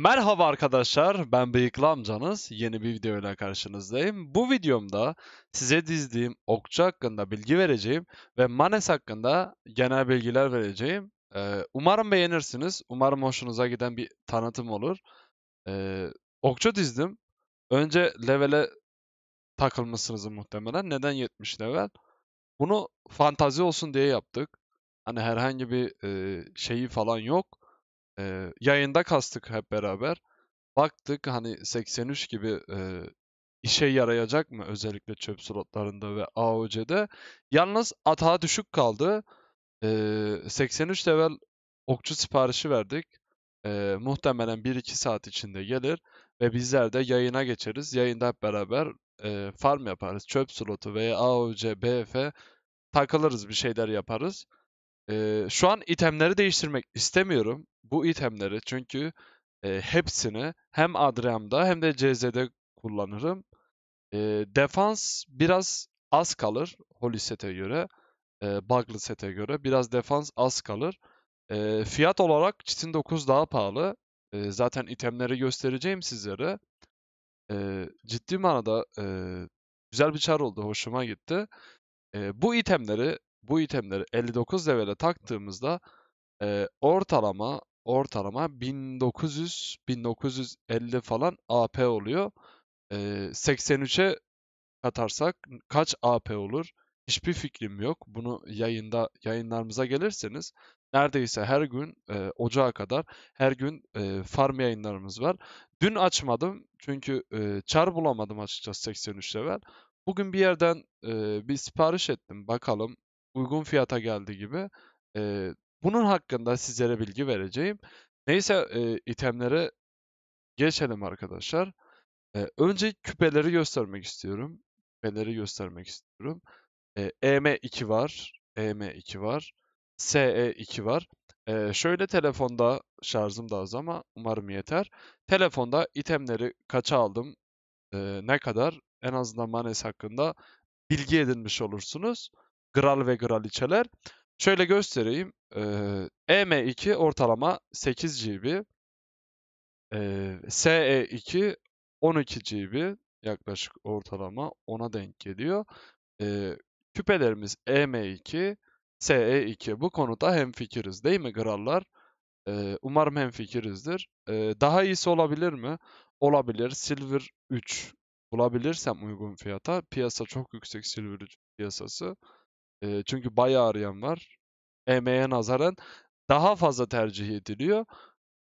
Merhaba arkadaşlar, ben Bıyıklı amcanız. Yeni bir video ile karşınızdayım. Bu videomda size dizdiğim okçu hakkında bilgi vereceğim ve Manes hakkında genel bilgiler vereceğim. Ee, umarım beğenirsiniz, umarım hoşunuza giden bir tanıtım olur. Ee, okçu dizdim. Önce levele takılmışsınız muhtemelen. Neden 70 level? Bunu fantazi olsun diye yaptık. Hani herhangi bir e, şeyi falan yok ee, yayında kastık hep beraber. Baktık hani 83 gibi e, işe yarayacak mı özellikle çöp slotlarında ve AOC'de. Yalnız atağa düşük kaldı. Ee, 83 level okçu siparişi verdik. Ee, muhtemelen 1-2 saat içinde gelir ve bizler de yayına geçeriz. Yayında hep beraber e, farm yaparız. Çöp slotu veya AOC, BF takılırız bir şeyler yaparız. Ee, şu an itemleri değiştirmek istemiyorum. Bu itemleri çünkü e, hepsini hem Adriam'da hem de CZ'de kullanırım. E, defans biraz az kalır Holy sete göre. E, Bugly sete göre biraz defans az kalır. E, fiyat olarak Çitin 9 daha pahalı. E, zaten itemleri göstereceğim sizlere. E, ciddi manada e, güzel bir çar oldu. Hoşuma gitti. E, bu itemleri bu itemleri 59 levele taktığımızda e, ortalama ortalama 1900 1950 falan AP oluyor. E, 83'e katarsak kaç AP olur? Hiçbir fikrim yok. Bunu yayında yayınlarımıza gelirseniz neredeyse her gün e, ocağa kadar her gün e, farm yayınlarımız var. Dün açmadım çünkü e, çar bulamadım açıkçası 83 level. Bugün bir yerden e, bir sipariş ettim bakalım uygun fiyata geldi gibi. E, bunun hakkında sizlere bilgi vereceğim. Neyse e, itemlere geçelim arkadaşlar. E, önce küpeleri göstermek istiyorum. Küpeleri göstermek istiyorum. E, EM2 var. EM2 var. SE2 var. E, e şöyle telefonda şarjım da az ama umarım yeter. Telefonda itemleri kaça aldım? E, ne kadar? En azından manes hakkında bilgi edinmiş olursunuz. Gral ve gral içeler. Şöyle göstereyim. Ee, EM2 ortalama 8 GB. Ee, SE2 12 GB yaklaşık ortalama ona denk geliyor. Ee, küpelerimiz EM2, SE2. Bu konuda hemfikiriz değil mi Grallar? Ee, umarım hemfikirizdir. Ee, daha iyisi olabilir mi? Olabilir. Silver 3 bulabilirsem uygun fiyata. Piyasa çok yüksek Silver 3 piyasası. E, çünkü bayağı arayan var. Emeğe nazaran daha fazla tercih ediliyor.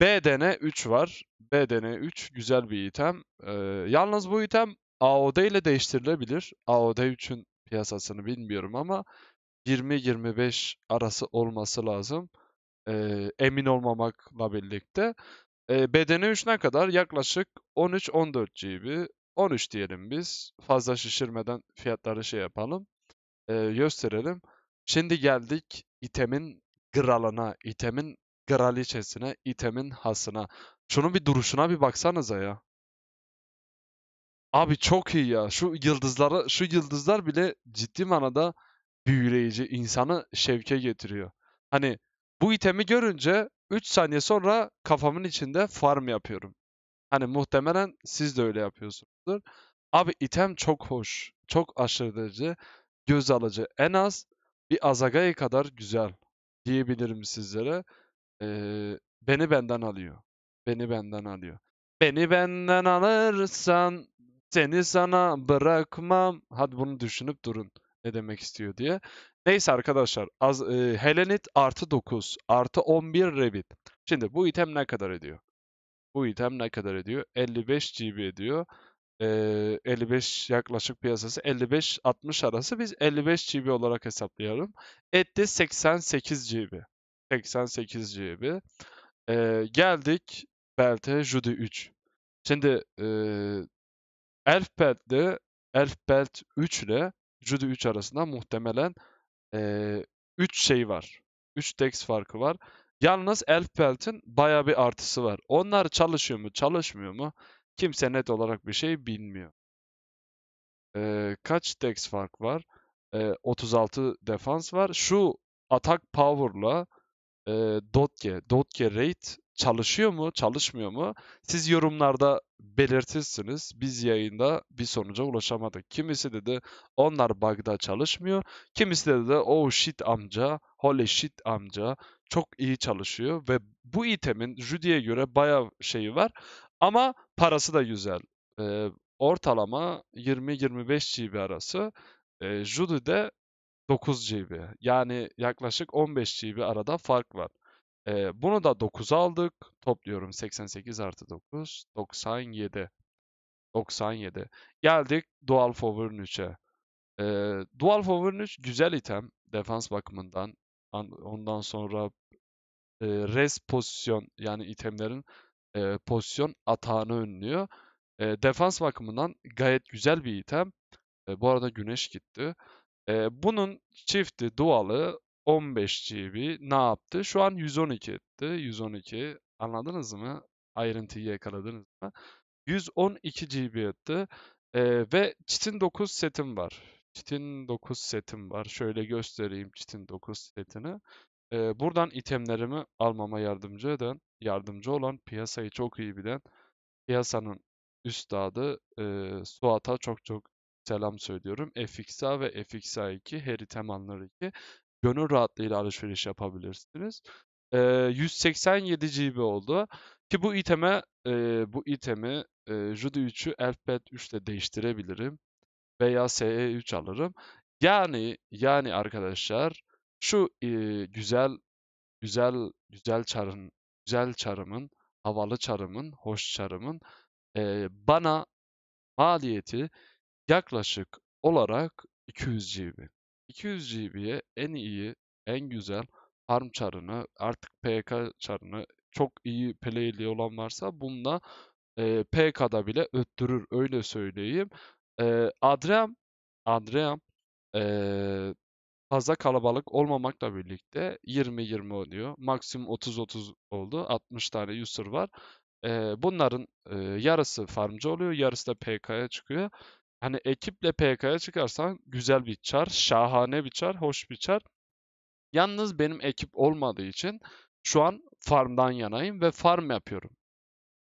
BDN 3 var. BDN 3 güzel bir item. E, yalnız bu item AOD ile değiştirilebilir. AOD 3'ün piyasasını bilmiyorum ama 20-25 arası olması lazım. E, emin olmamakla birlikte. E, bedeni 3 ne kadar? Yaklaşık 13-14 GB. 13 diyelim biz. Fazla şişirmeden fiyatları şey yapalım e, gösterelim. Şimdi geldik itemin gralına, itemin graliçesine, itemin hasına. Şunun bir duruşuna bir baksanıza ya. Abi çok iyi ya. Şu yıldızları, şu yıldızlar bile ciddi manada büyüleyici, insanı şevke getiriyor. Hani bu itemi görünce 3 saniye sonra kafamın içinde farm yapıyorum. Hani muhtemelen siz de öyle yapıyorsunuzdur. Abi item çok hoş. Çok aşırı derece göz alıcı. En az bir Azagay kadar güzel diyebilirim sizlere. Ee, beni benden alıyor. Beni benden alıyor. Beni benden alırsan seni sana bırakmam. Hadi bunu düşünüp durun ne demek istiyor diye. Neyse arkadaşlar az, e, Helenit artı 9 artı 11 Revit. Şimdi bu item ne kadar ediyor? Bu item ne kadar ediyor? 55 GB ediyor. 55 yaklaşık piyasası 55-60 arası biz 55 GB olarak hesaplayalım. Etti 88 GB. 88 GB. E, geldik Belt'e Judy 3. Şimdi e, Elf Belt'le Elf Belt 3 ile Judy 3 arasında muhtemelen e, 3 şey var. 3 dex farkı var. Yalnız Elf Belt'in baya bir artısı var. Onlar çalışıyor mu, çalışmıyor mu? kimse net olarak bir şey bilmiyor. Ee, kaç dex fark var? Ee, 36 defans var. Şu atak power'la e, Dotge, Dotge rate çalışıyor mu, çalışmıyor mu? Siz yorumlarda belirtirsiniz. Biz yayında bir sonuca ulaşamadık. Kimisi dedi onlar bug'da çalışmıyor. Kimisi dedi de oh shit amca, holy shit amca çok iyi çalışıyor ve bu itemin Judy'ye göre baya şeyi var. Ama Parası da güzel. E, ortalama 20-25 GB arası. E, de 9 GB. Yani yaklaşık 15 GB arada fark var. E, bunu da 9 aldık. Topluyorum 88 artı 9. 97. 97. Geldik Dual Favor 3'e. E, Dual Favor 3 güzel item. Defans bakımından. Ondan sonra e, res pozisyon yani itemlerin e, pozisyon atağını önlüyor. E, defans bakımından gayet güzel bir item. E, bu arada güneş gitti. E, bunun çifti dualı 15 GB ne yaptı? Şu an 112 etti. 112 anladınız mı? Ayrıntıyı yakaladınız mı? 112 GB etti. E, ve Çitin 9 setim var. Çitin 9 setim var. Şöyle göstereyim Çitin 9 setini. Ee, buradan itemlerimi almama yardımcı eden, yardımcı olan piyasayı çok iyi bilen piyasanın üstadı e, Suat'a çok çok selam söylüyorum. FXA ve FXA2 her item alınır 2 gönül rahatlığıyla alışveriş yapabilirsiniz. E, 187 GB oldu. Ki bu iteme e, bu itemi e, Judy 3'ü Elfbet 3 ile değiştirebilirim. Veya SE3 alırım. Yani yani arkadaşlar şu e, güzel güzel güzel çarın güzel çarımın, havalı çarımın, hoş çarımın e, bana maliyeti yaklaşık olarak 200 GB. 200 GB'ye en iyi, en güzel farm çarını, artık PK çarını, çok iyi playli olan varsa bunda e, PK'da bile öttürür öyle söyleyeyim. E, Adrem Adrem e, fazla kalabalık olmamakla birlikte 20-20 oluyor. Maksimum 30-30 oldu. 60 tane user var. E, bunların e, yarısı farmcı oluyor, yarısı da PK'ya çıkıyor. Hani ekiple PK'ya çıkarsan güzel bir çar, şahane bir çar, hoş bir çar. Yalnız benim ekip olmadığı için şu an farmdan yanayım ve farm yapıyorum.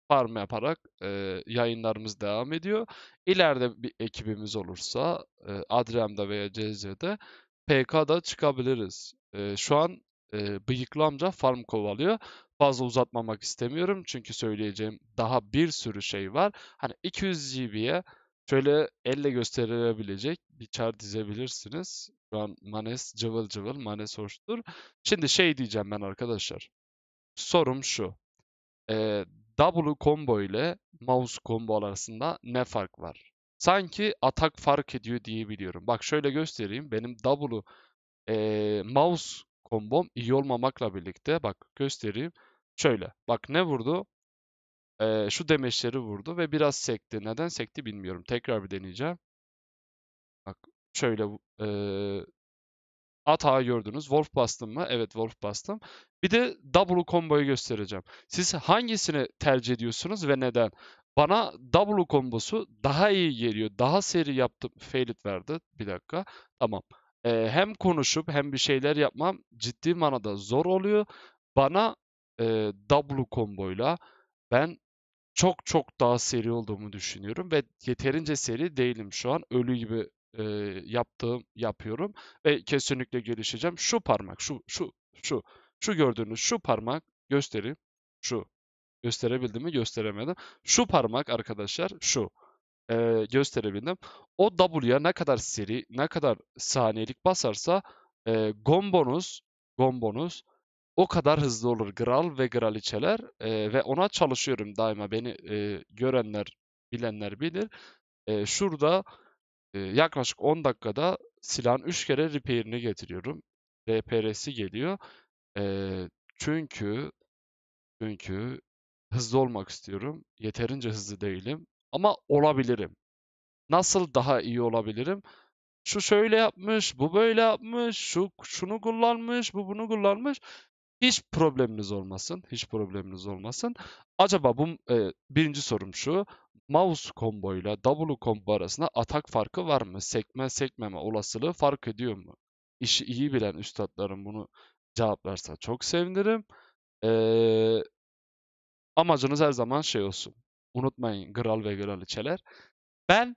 Farm yaparak e, yayınlarımız devam ediyor. İleride bir ekibimiz olursa e, Adrem'de veya CZ'de PK'da çıkabiliriz. E, şu an e, bıyıklı amca farm kovalıyor. Fazla uzatmamak istemiyorum çünkü söyleyeceğim daha bir sürü şey var. Hani 200 GB'ye şöyle elle gösterilebilecek bir çar dizebilirsiniz. Şu an Manes cıvıl cıvıl, Manes hoştur. Şimdi şey diyeceğim ben arkadaşlar. Sorum şu. E, W combo ile mouse combo arasında ne fark var? Sanki atak fark ediyor diyebiliyorum. Bak şöyle göstereyim. Benim W'u e, mouse kombom iyi olmamakla birlikte bak göstereyim. Şöyle bak ne vurdu? E, şu demeçleri vurdu ve biraz sekti. Neden sekti bilmiyorum. Tekrar bir deneyeceğim. Bak şöyle e, hata gördünüz. Wolf bastım mı? Evet Wolf bastım. Bir de W komboyu göstereceğim. Siz hangisini tercih ediyorsunuz ve neden? Bana W kombosu daha iyi geliyor. Daha seri yaptım. Failit verdi. Bir dakika. Tamam. Ee, hem konuşup hem bir şeyler yapmam ciddi manada zor oluyor. Bana e, W komboyla ben çok çok daha seri olduğumu düşünüyorum ve yeterince seri değilim şu an. Ölü gibi e, yaptığım yapıyorum ve kesinlikle gelişeceğim. Şu parmak, şu şu şu şu gördüğünüz şu parmak göstereyim. Şu Gösterebildim mi? Gösteremedim. Şu parmak arkadaşlar şu. Ee, gösterebildim. O W'ya ne kadar seri, ne kadar saniyelik basarsa e, gombonuz, gombonuz o kadar hızlı olur. Gral ve graliçeler e, ve ona çalışıyorum daima. Beni e, görenler, bilenler bilir. E, şurada e, yaklaşık 10 dakikada silahın 3 kere repair'ini getiriyorum. RPR'si geliyor. E, çünkü çünkü hızlı olmak istiyorum. Yeterince hızlı değilim ama olabilirim. Nasıl daha iyi olabilirim? Şu şöyle yapmış, bu böyle yapmış, şu şunu kullanmış, bu bunu kullanmış. Hiç probleminiz olmasın, hiç probleminiz olmasın. Acaba bu e, birinci sorum şu. Mouse combo ile W combo arasında atak farkı var mı? Sekme sekmeme olasılığı fark ediyor mu? İşi iyi bilen üstadlarım bunu cevaplarsa çok sevinirim. Ee, Amacınız her zaman şey olsun. Unutmayın Gral ve Graliçeler. Ben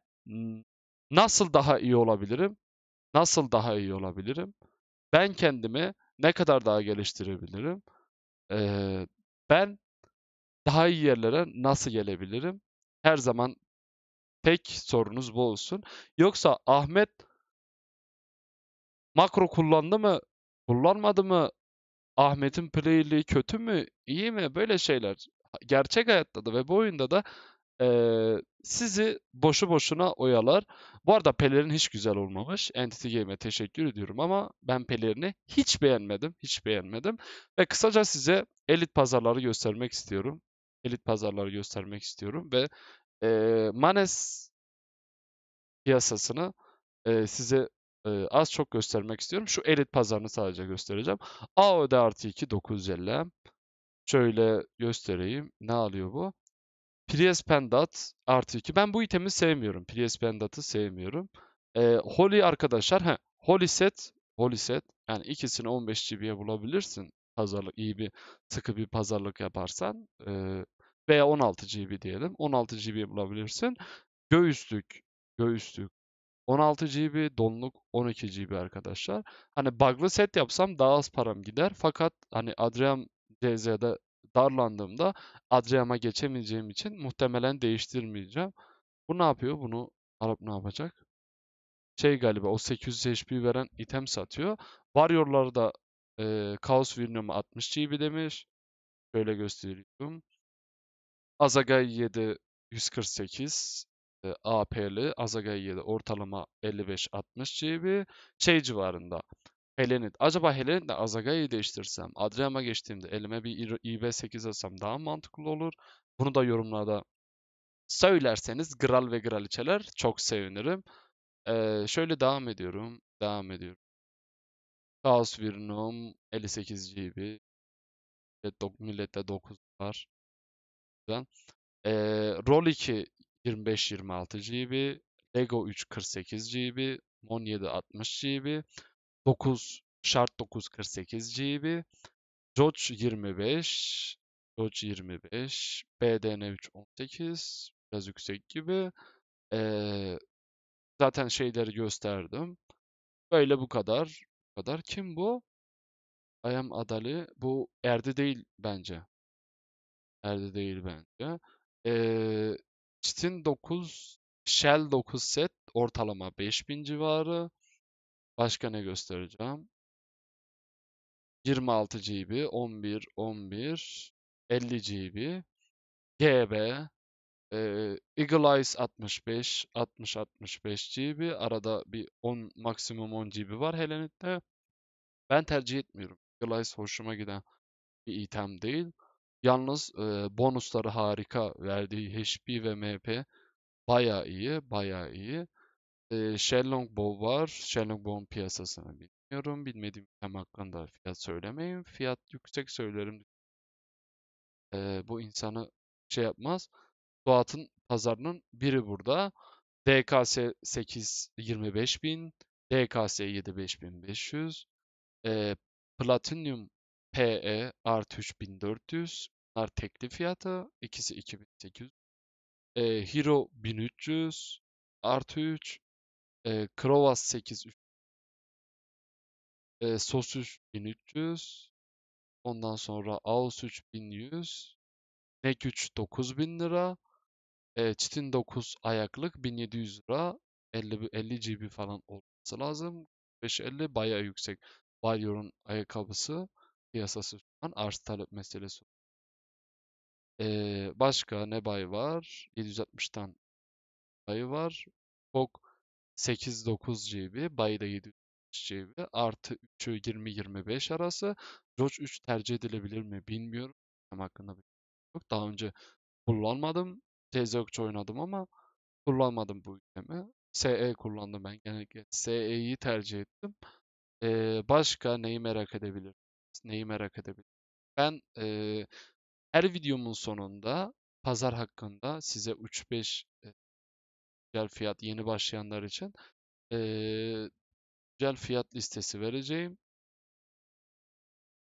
nasıl daha iyi olabilirim? Nasıl daha iyi olabilirim? Ben kendimi ne kadar daha geliştirebilirim? Ee, ben daha iyi yerlere nasıl gelebilirim? Her zaman tek sorunuz bu olsun. Yoksa Ahmet makro kullandı mı? Kullanmadı mı? Ahmet'in playliği kötü mü? İyi mi? Böyle şeyler gerçek hayatta da ve bu oyunda da e, sizi boşu boşuna oyalar. Bu arada pelerin hiç güzel olmamış. Entity Game'e teşekkür ediyorum ama ben pelerini hiç beğenmedim. Hiç beğenmedim. Ve kısaca size elit pazarları göstermek istiyorum. Elit pazarları göstermek istiyorum ve e, Manes piyasasını e, size e, az çok göstermek istiyorum. Şu elit pazarını sadece göstereceğim. AOD artı 2 950. Şöyle göstereyim. Ne alıyor bu? Prius Pendant artı 2. Ben bu itemi sevmiyorum. Prius Pendat'ı sevmiyorum. Ee, Holy arkadaşlar. Heh, Holy set. Holy set. Yani ikisini 15 GB'ye bulabilirsin. Pazarlık iyi bir sıkı bir pazarlık yaparsan. Ee, veya 16 GB diyelim. 16 GB bulabilirsin. Göğüslük, göğüslük 16 GB, donluk 12 GB arkadaşlar. Hani bug'lı set yapsam daha az param gider. Fakat hani Adrian CZ'de darlandığımda Adriam'a geçemeyeceğim için muhtemelen değiştirmeyeceğim. Bu ne yapıyor? Bunu alıp ne yapacak? Şey galiba o 800 HP veren item satıyor. Warrior'ları da e, Chaos Vignum'a 60 GB demiş. Şöyle gösteriyorum. Azagay 7 148 e, AP'li. Azagay 7 ortalama 55-60 GB. Şey civarında. Helenit. Acaba Helenit'le Azagay'ı değiştirsem, Adriam'a geçtiğimde elime bir IB8 alsam daha mantıklı olur. Bunu da yorumlarda söylerseniz Gral ve Graliçeler çok sevinirim. Ee, şöyle devam ediyorum. Devam ediyorum. Chaos Virnum 58 GB. Millette 9 var. Ee, Rol 2 25-26 GB. Lego 3 48 GB. Mon 7 60 GB. 9 şart 9 48 GB. George 25. George 25. BDN 3 18. Biraz yüksek gibi. Ee, zaten şeyleri gösterdim. Böyle bu kadar. Bu kadar. Kim bu? Ayam Adali. Bu Erdi değil bence. Erdi değil bence. Ee, Çitin 9, Shell 9 set ortalama 5000 civarı. Başka ne göstereceğim? 26 GB, 11, 11, 50 GB, GB, e, Eagle Eyes 65, 60, 65 GB. Arada bir 10, maksimum 10 GB var Helenit'te. Ben tercih etmiyorum. Eagle Eyes hoşuma giden bir item değil. Yalnız e, bonusları harika. Verdiği HP ve MP baya iyi, baya iyi. E, Shenlongbao var. Shenlongbao'nun piyasasını bilmiyorum. Bilmediğim item hakkında fiyat söylemeyin. Fiyat yüksek söylerim. E, bu insanı şey yapmaz. Suat'ın pazarının biri burada. DKS 8 25.000, DKS 7 5500, e, Platinum PE artı 3400. Bunlar teklif fiyatı. ikisi 2800. E, Hero 1300 artı 3. E, Krovas 8 300. E, Sosus 1300. Ondan sonra Aus 3100. Nek 3 9000 lira. E, Çitin 9 ayaklık 1700 lira. 50, 50 GB falan olması lazım. 550 baya yüksek. Balyor'un ayakkabısı piyasası şu an arz talep meselesi. Ee, başka ne bay var? 760'tan bay var. Kok 8-9 GB, Bay'da 7 GB, artı 3'ü 20-25 arası. George 3 tercih edilebilir mi bilmiyorum. Benim hakkında bir yok. Daha önce kullanmadım. Tezokç oynadım ama kullanmadım bu ülkemi. SE kullandım ben genellikle. SE'yi tercih ettim. Ee, başka neyi merak edebilir? Neyi merak edebilir? Ben e, her videomun sonunda pazar hakkında size 3-5 e, güncel fiyat yeni başlayanlar için e, güncel fiyat listesi vereceğim.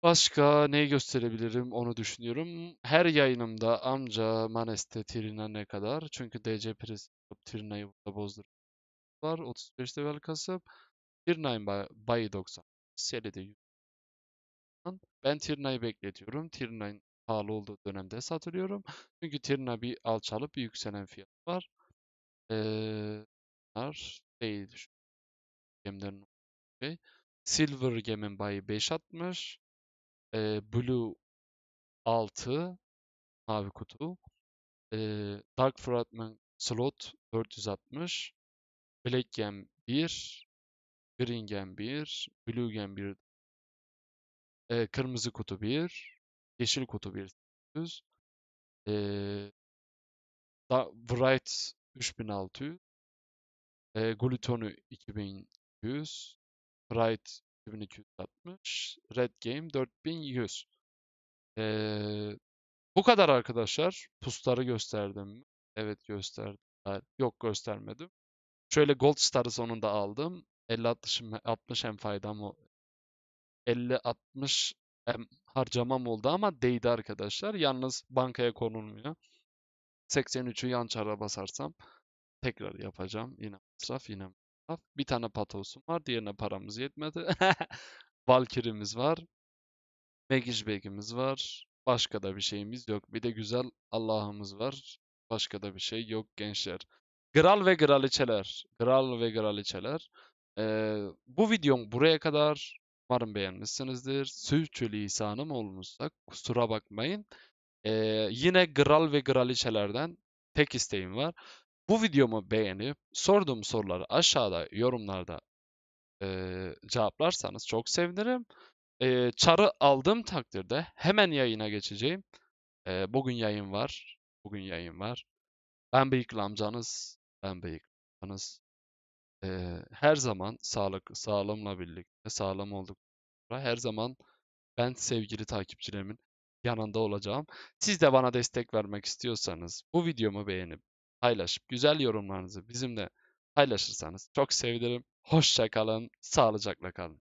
Başka ne gösterebilirim onu düşünüyorum. Her yayınımda amca Maneste Tirina ne kadar? Çünkü DC Priz Tirina'yı burada bozdur. Var 35 level kasıp. Tirina'yı bayi 90. Seride 100. Ben Tirina'yı bekletiyorum. Tirina'nın pahalı olduğu dönemde satılıyorum. Çünkü Tirna bir alçalıp bir yükselen fiyat var. Ee, bunlar değildir. Gemlerin şey. Silver gemin bayi 5 atmış. Ee, Blue 6 mavi kutu. Ee, Dark Fragment slot 460. Black gem 1. Green gem 1. Blue gem 1. Ee, kırmızı kutu 1. Yeşil kutu 1. Ee, da, Bright 3600 e, Glutonu 2200 Pride 2260 Red Game 4100 e, Bu kadar arkadaşlar. Pusları gösterdim. Evet gösterdim. Yok göstermedim. Şöyle Gold Star'ı sonunda aldım. 50-60 60 hem faydam 50-60 harcamam oldu ama değdi arkadaşlar. Yalnız bankaya konulmuyor. 83'ü yan çara basarsam tekrar yapacağım. Yine masraf, yine masraf. Bir tane patosum var. Diğerine paramız yetmedi. Valkirimiz var. Magic Bag'imiz var. Başka da bir şeyimiz yok. Bir de güzel Allah'ımız var. Başka da bir şey yok gençler. Gral ve Graliçeler. Gral ve Graliçeler. Ee, bu videom buraya kadar. Umarım beğenmişsinizdir. Sürçülisanım olmuşsa kusura bakmayın. Ee, yine Gral ve Graliçelerden tek isteğim var. Bu videomu beğenip sorduğum soruları aşağıda yorumlarda e, cevaplarsanız çok sevinirim. E, çarı aldığım takdirde hemen yayına geçeceğim. E, bugün yayın var. Bugün yayın var. Ben Bıyıklı amcanız. Ben Bıyıklı amcanız. E, her zaman sağlık, sağlamla birlikte, sağlam olduk. Her zaman ben sevgili takipçilerimin yanında olacağım. Siz de bana destek vermek istiyorsanız bu videomu beğenip paylaşıp güzel yorumlarınızı bizimle paylaşırsanız çok sevinirim. Hoşça kalın, sağlıcakla kalın.